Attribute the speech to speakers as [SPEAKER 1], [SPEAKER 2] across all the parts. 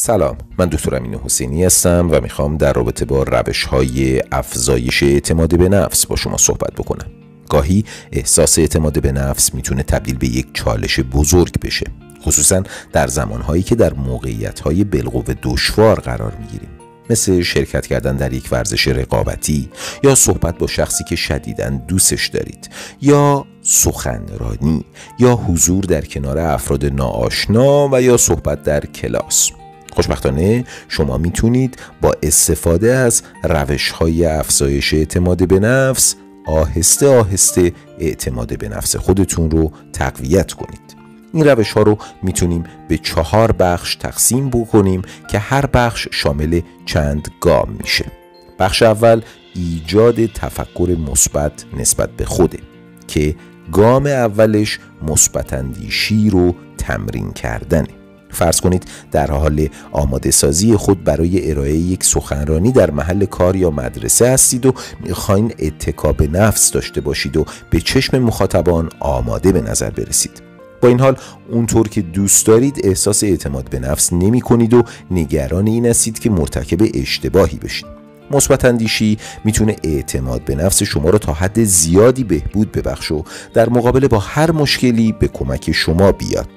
[SPEAKER 1] سلام من دکتر امین حسینی هستم و میخوام در رابطه با روش های افزایش اعتماد به نفس با شما صحبت بکنم گاهی احساس اعتماد به نفس میتونه تبدیل به یک چالش بزرگ بشه خصوصا در زمانهایی که در های بالقوه دشوار قرار میگیریم مثل شرکت کردن در یک ورزش رقابتی یا صحبت با شخصی که شدیدا دوستش دارید یا سخنرانی یا حضور در کنار افراد ناآشنا و یا صحبت در کلاس خوشبختانه شما میتونید با استفاده از روش های افزایش اعتماد به نفس آهسته آهسته اعتماد به نفس خودتون رو تقویت کنید این روش ها رو میتونیم به چهار بخش تقسیم بکنیم که هر بخش شامل چند گام میشه بخش اول ایجاد تفکر مثبت نسبت به خوده که گام اولش مثبت رو تمرین کردنه فرض کنید در حال آماده سازی خود برای ارائه یک سخنرانی در محل کار یا مدرسه هستید و میخواین اتکا به نفس داشته باشید و به چشم مخاطبان آماده به نظر برسید با این حال اونطور که دوست دارید احساس اعتماد به نفس نمی کنید و نگران این هستید که مرتکب اشتباهی بشید مثبت اندیشی میتونه اعتماد به نفس شما را تا حد زیادی بهبود ببخشه و در مقابل با هر مشکلی به کمک شما بیاد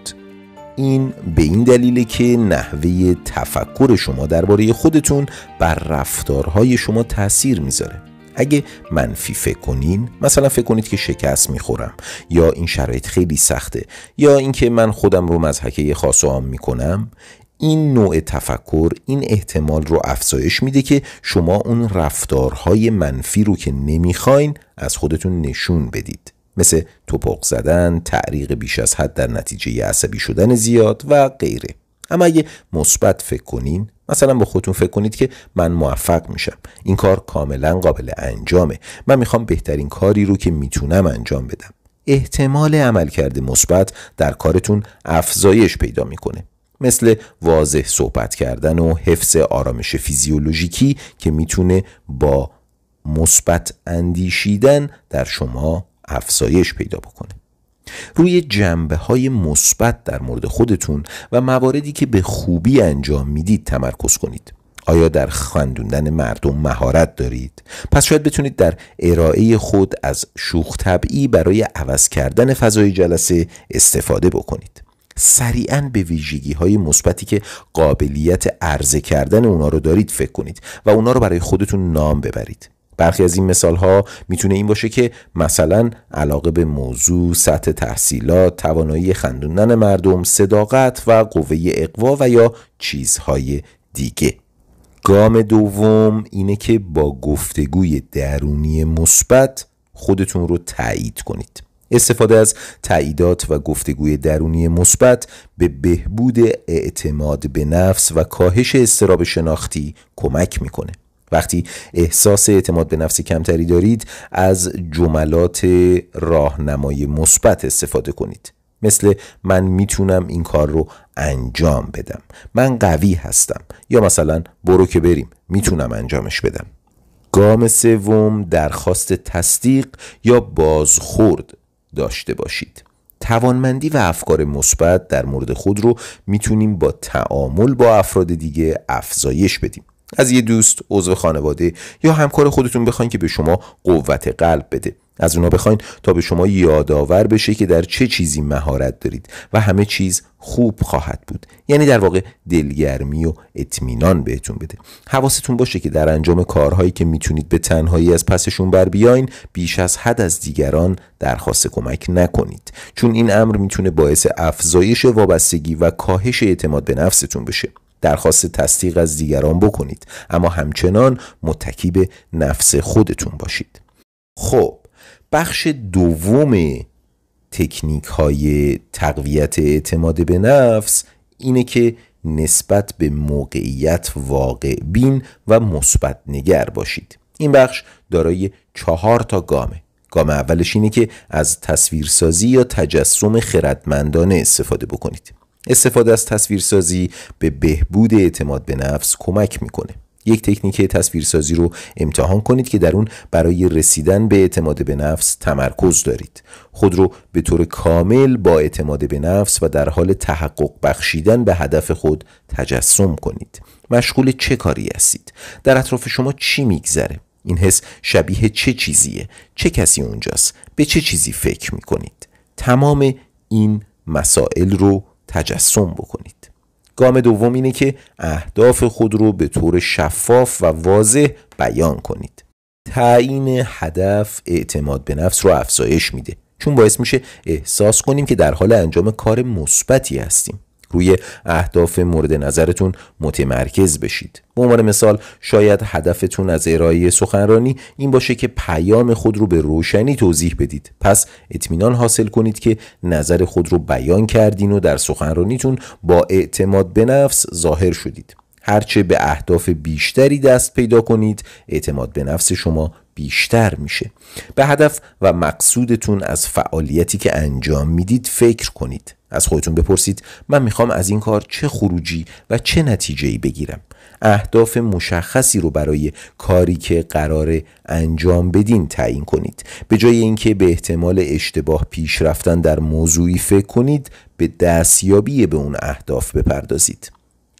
[SPEAKER 1] این به این دلیله که نحوه تفکر شما درباره خودتون بر رفتارهای شما تاثیر میذاره اگه منفی فکر کنین مثلا فکر کنید که شکست میخورم یا این شرایط خیلی سخته یا اینکه من خودم رو مزحکه خاص و عام میکنم این نوع تفکر این احتمال رو افزایش میده که شما اون رفتارهای منفی رو که نمیخواین از خودتون نشون بدید مثل توپق زدن، تعریق بیش از حد در نتیجه عصبی شدن زیاد و غیره. اما اگه مثبت فکر کنین مثلا با خودتون فکر کنید که من موفق میشم این کار کاملا قابل انجامه من میخوام بهترین کاری رو که میتونم انجام بدم احتمال عملکرد مثبت در کارتون افزایش پیدا میکنه مثل واضح صحبت کردن و حفظ آرامش فیزیولوژیکی که میتونه با مثبت اندیشیدن در شما افزایش پیدا بکنه روی جنبه های مثبت در مورد خودتون و مواردی که به خوبی انجام میدید تمرکز کنید آیا در خندوندن مردم مهارت دارید؟ پس شاید بتونید در ارائه خود از شوخ طبعی برای عوض کردن فضای جلسه استفاده بکنید. سریعا به ویژگی های مثبتی که قابلیت عرضه کردن اونا رو دارید فکر کنید و اونا رو برای خودتون نام ببرید. برخی از این مثال ها میتونه این باشه که مثلا علاقه به موضوع، سطح تحصیلات، توانایی خندوندن مردم، صداقت و قوه اقوا و یا چیزهای دیگه گام دوم اینه که با گفتگوی درونی مثبت خودتون رو تایید کنید استفاده از تاییدات و گفتگوی درونی مثبت به بهبود اعتماد به نفس و کاهش استراب شناختی کمک میکنه وقتی احساس اعتماد به نفس کمتری دارید از جملات راهنمای مثبت استفاده کنید مثل من میتونم این کار رو انجام بدم من قوی هستم یا مثلا برو که بریم میتونم انجامش بدم گام سوم درخواست تصدیق یا بازخورد داشته باشید توانمندی و افکار مثبت در مورد خود رو میتونیم با تعامل با افراد دیگه افزایش بدیم از یه دوست عضو خانواده یا همکار خودتون بخواین که به شما قوت قلب بده از اونا بخواین تا به شما یادآور بشه که در چه چیزی مهارت دارید و همه چیز خوب خواهد بود یعنی در واقع دلگرمی و اطمینان بهتون بده حواستون باشه که در انجام کارهایی که میتونید به تنهایی از پسشون بر بیاین بیش از حد از دیگران درخواست کمک نکنید چون این امر میتونه باعث افزایش وابستگی و کاهش اعتماد به نفستون بشه درخواست تصدیق از دیگران بکنید اما همچنان متکی به نفس خودتون باشید خب بخش دوم تکنیک های تقویت اعتماد به نفس اینه که نسبت به موقعیت واقع بین و مثبت نگر باشید این بخش دارای چهار تا گامه گام اولش اینه که از تصویرسازی یا تجسم خردمندانه استفاده بکنید استفاده از تصویرسازی به بهبود اعتماد به نفس کمک میکنه یک تکنیک تصویرسازی رو امتحان کنید که در اون برای رسیدن به اعتماد به نفس تمرکز دارید خود رو به طور کامل با اعتماد به نفس و در حال تحقق بخشیدن به هدف خود تجسم کنید مشغول چه کاری هستید در اطراف شما چی میگذره این حس شبیه چه چیزیه چه کسی اونجاست به چه چیزی فکر میکنید تمام این مسائل رو تجسم بکنید گام دوم اینه که اهداف خود رو به طور شفاف و واضح بیان کنید تعیین هدف اعتماد به نفس رو افزایش میده چون باعث میشه احساس کنیم که در حال انجام کار مثبتی هستیم روی اهداف مورد نظرتون متمرکز بشید به عنوان مثال شاید هدفتون از ارائه سخنرانی این باشه که پیام خود رو به روشنی توضیح بدید پس اطمینان حاصل کنید که نظر خود رو بیان کردین و در سخنرانیتون با اعتماد به نفس ظاهر شدید هرچه به اهداف بیشتری دست پیدا کنید اعتماد به نفس شما بیشتر میشه به هدف و مقصودتون از فعالیتی که انجام میدید فکر کنید از خودتون بپرسید من میخوام از این کار چه خروجی و چه نتیجه ای بگیرم اهداف مشخصی رو برای کاری که قرار انجام بدین تعیین کنید به جای اینکه به احتمال اشتباه پیش رفتن در موضوعی فکر کنید به دستیابی به اون اهداف بپردازید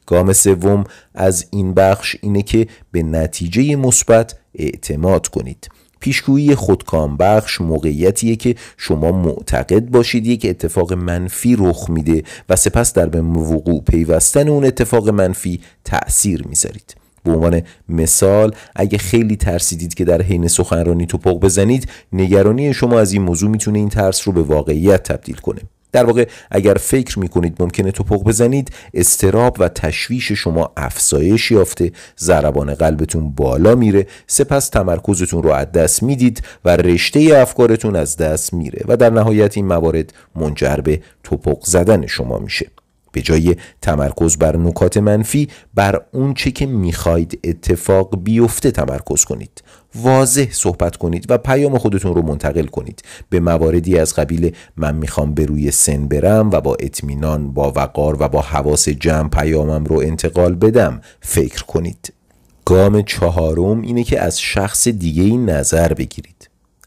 [SPEAKER 1] گام سوم از این بخش اینه که به نتیجه مثبت اعتماد کنید پیشگویی خودکام بخش موقعیتیه که شما معتقد باشید یک اتفاق منفی رخ میده و سپس در به وقوع پیوستن اون اتفاق منفی تأثیر میذارید به عنوان مثال اگه خیلی ترسیدید که در حین سخنرانی توپق بزنید نگرانی شما از این موضوع میتونه این ترس رو به واقعیت تبدیل کنه در واقع اگر فکر میکنید ممکنه توپق بزنید استراب و تشویش شما افزایش یافته ضربان قلبتون بالا میره سپس تمرکزتون رو از دست میدید و رشته افکارتون از دست میره و در نهایت این موارد منجر به توپق زدن شما میشه به جای تمرکز بر نکات منفی بر اون چه که میخواید اتفاق بیفته تمرکز کنید واضح صحبت کنید و پیام خودتون رو منتقل کنید به مواردی از قبیل من میخوام به روی سن برم و با اطمینان با وقار و با حواس جمع پیامم رو انتقال بدم فکر کنید گام چهارم اینه که از شخص دیگه ای نظر بگیرید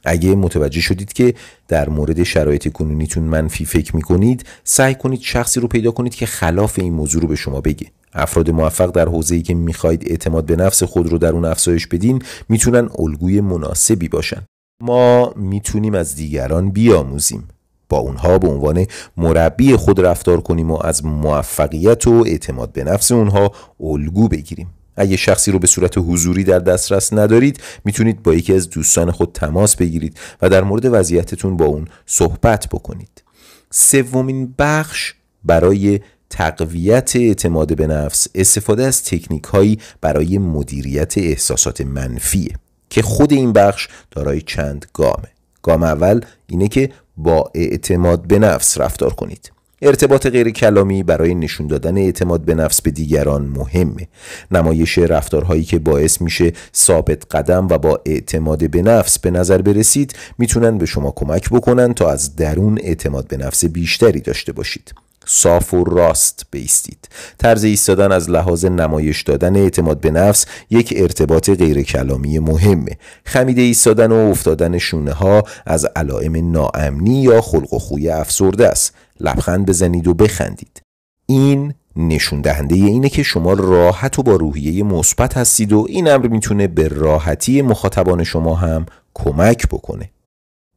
[SPEAKER 1] اگه متوجه شدید که در مورد شرایط کنونیتون منفی فکر میکنید سعی کنید شخصی رو پیدا کنید که خلاف این موضوع رو به شما بگه افراد موفق در حوزه‌ای که میخواهید اعتماد به نفس خود رو در اون افزایش بدین میتونن الگوی مناسبی باشن ما میتونیم از دیگران بیاموزیم با اونها به عنوان مربی خود رفتار کنیم و از موفقیت و اعتماد به نفس اونها الگو بگیریم اگه شخصی رو به صورت حضوری در دسترس ندارید میتونید با یکی از دوستان خود تماس بگیرید و در مورد وضعیتتون با اون صحبت بکنید سومین بخش برای تقویت اعتماد به نفس استفاده از تکنیک هایی برای مدیریت احساسات منفیه که خود این بخش دارای چند گامه گام اول اینه که با اعتماد به نفس رفتار کنید ارتباط غیر کلامی برای نشون دادن اعتماد به نفس به دیگران مهمه نمایش رفتارهایی که باعث میشه ثابت قدم و با اعتماد به نفس به نظر برسید میتونن به شما کمک بکنن تا از درون اعتماد به نفس بیشتری داشته باشید صاف و راست بیستید طرز ایستادن از لحاظ نمایش دادن اعتماد به نفس یک ارتباط غیر کلامی مهمه خمیده ایستادن و افتادن شونه ها از علائم ناامنی یا خلق و خوی افسرده است لبخند بزنید و بخندید این نشون دهنده اینه که شما راحت و با روحیه مثبت هستید و این امر میتونه به راحتی مخاطبان شما هم کمک بکنه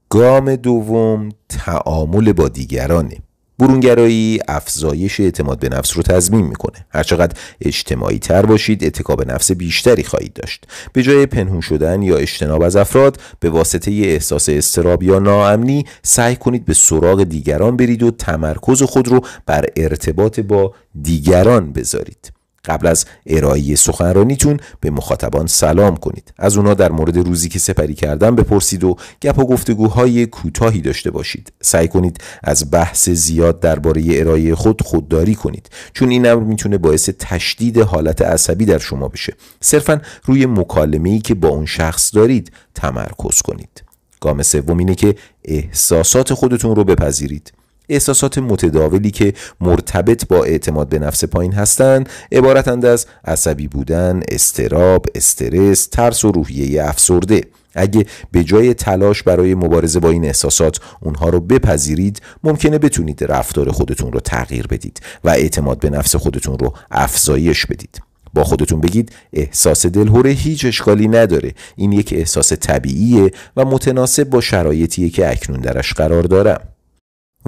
[SPEAKER 1] گام دوم تعامل با دیگرانه برونگرایی افزایش اعتماد به نفس رو تضمین میکنه هرچقدر اجتماعی تر باشید اتکا به نفس بیشتری خواهید داشت به جای پنهون شدن یا اجتناب از افراد به واسطه یه احساس استراب یا ناامنی سعی کنید به سراغ دیگران برید و تمرکز خود رو بر ارتباط با دیگران بذارید قبل از ارائه سخنرانیتون به مخاطبان سلام کنید از اونا در مورد روزی که سپری کردن بپرسید و گپ و گفتگوهای کوتاهی داشته باشید سعی کنید از بحث زیاد درباره ارائه خود خودداری کنید چون این امر میتونه باعث تشدید حالت عصبی در شما بشه صرفا روی مکالمه ای که با اون شخص دارید تمرکز کنید گام سوم اینه که احساسات خودتون رو بپذیرید احساسات متداولی که مرتبط با اعتماد به نفس پایین هستند عبارتند از عصبی بودن، استراب، استرس، ترس و روحیه افسرده اگه به جای تلاش برای مبارزه با این احساسات اونها رو بپذیرید ممکنه بتونید رفتار خودتون رو تغییر بدید و اعتماد به نفس خودتون رو افزایش بدید با خودتون بگید احساس دلهوره هیچ اشکالی نداره این یک احساس طبیعیه و متناسب با شرایطیه که اکنون درش قرار دارم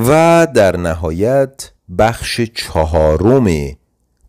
[SPEAKER 1] و در نهایت بخش چهارم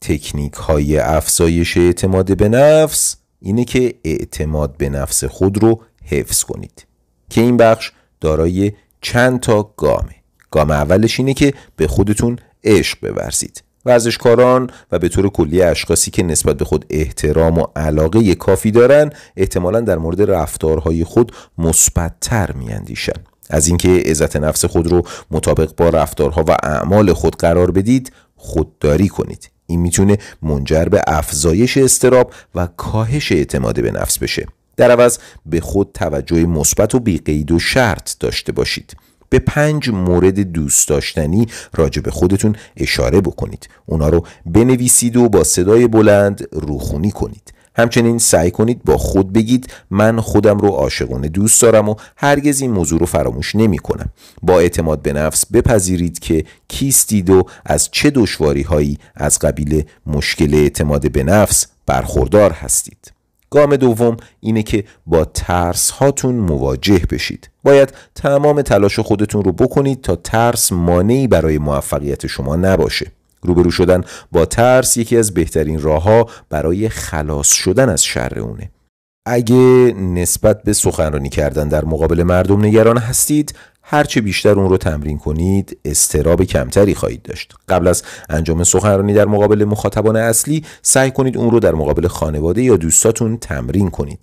[SPEAKER 1] تکنیک های افزایش اعتماد به نفس اینه که اعتماد به نفس خود رو حفظ کنید که این بخش دارای چند تا گامه گام اولش اینه که به خودتون عشق بورزید ورزشکاران و به طور کلی اشخاصی که نسبت به خود احترام و علاقه کافی دارن احتمالا در مورد رفتارهای خود مثبتتر میاندیشند. از اینکه عزت نفس خود رو مطابق با رفتارها و اعمال خود قرار بدید خودداری کنید این میتونه منجر به افزایش استراب و کاهش اعتماد به نفس بشه در عوض به خود توجه مثبت و بیقید و شرط داشته باشید به پنج مورد دوست داشتنی راجع به خودتون اشاره بکنید اونا رو بنویسید و با صدای بلند روخونی کنید همچنین سعی کنید با خود بگید من خودم رو عاشقانه دوست دارم و هرگز این موضوع رو فراموش نمی کنم با اعتماد به نفس بپذیرید که کیستید و از چه دشواری هایی از قبیل مشکل اعتماد به نفس برخوردار هستید گام دوم اینه که با ترس هاتون مواجه بشید. باید تمام تلاش خودتون رو بکنید تا ترس مانعی برای موفقیت شما نباشه. روبرو شدن با ترس یکی از بهترین راهها برای خلاص شدن از شر اونه اگه نسبت به سخنرانی کردن در مقابل مردم نگران هستید هرچه بیشتر اون رو تمرین کنید استراب کمتری خواهید داشت قبل از انجام سخنرانی در مقابل مخاطبان اصلی سعی کنید اون رو در مقابل خانواده یا دوستاتون تمرین کنید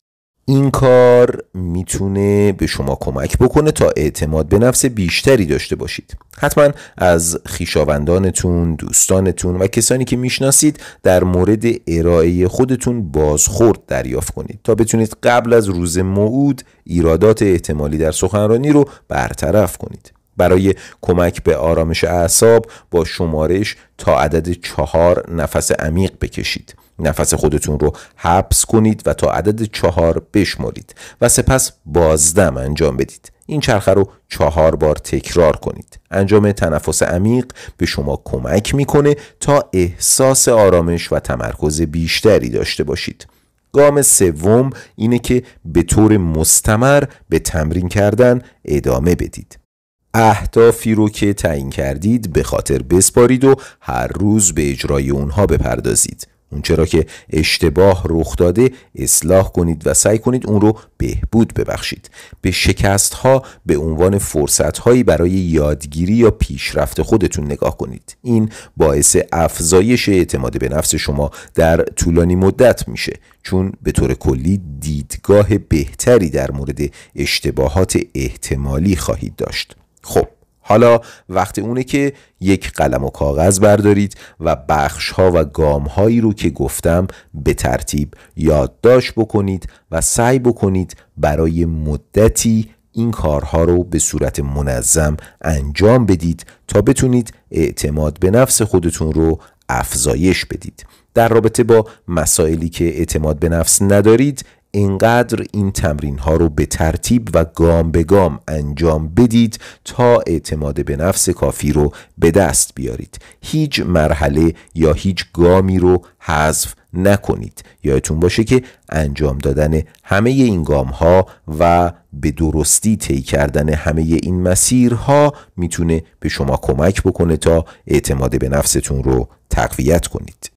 [SPEAKER 1] این کار میتونه به شما کمک بکنه تا اعتماد به نفس بیشتری داشته باشید حتما از خیشاوندانتون، دوستانتون و کسانی که میشناسید در مورد ارائه خودتون بازخورد دریافت کنید تا بتونید قبل از روز موعود ایرادات احتمالی در سخنرانی رو برطرف کنید برای کمک به آرامش اعصاب با شمارش تا عدد چهار نفس عمیق بکشید نفس خودتون رو حبس کنید و تا عدد چهار بشمرید و سپس بازدم انجام بدید این چرخه رو چهار بار تکرار کنید انجام تنفس عمیق به شما کمک میکنه تا احساس آرامش و تمرکز بیشتری داشته باشید گام سوم اینه که به طور مستمر به تمرین کردن ادامه بدید اهدافی رو که تعیین کردید به خاطر بسپارید و هر روز به اجرای اونها بپردازید اونچه که اشتباه رخ داده اصلاح کنید و سعی کنید اون رو بهبود ببخشید به شکست ها به عنوان فرصت هایی برای یادگیری یا پیشرفت خودتون نگاه کنید این باعث افزایش اعتماد به نفس شما در طولانی مدت میشه چون به طور کلی دیدگاه بهتری در مورد اشتباهات احتمالی خواهید داشت خب حالا وقت اونه که یک قلم و کاغذ بردارید و بخش ها و گام هایی رو که گفتم به ترتیب یادداشت بکنید و سعی بکنید برای مدتی این کارها رو به صورت منظم انجام بدید تا بتونید اعتماد به نفس خودتون رو افزایش بدید در رابطه با مسائلی که اعتماد به نفس ندارید اینقدر این تمرین ها رو به ترتیب و گام به گام انجام بدید تا اعتماد به نفس کافی رو به دست بیارید هیچ مرحله یا هیچ گامی رو حذف نکنید یادتون باشه که انجام دادن همه این گام ها و به درستی طی کردن همه این مسیرها میتونه به شما کمک بکنه تا اعتماد به نفستون رو تقویت کنید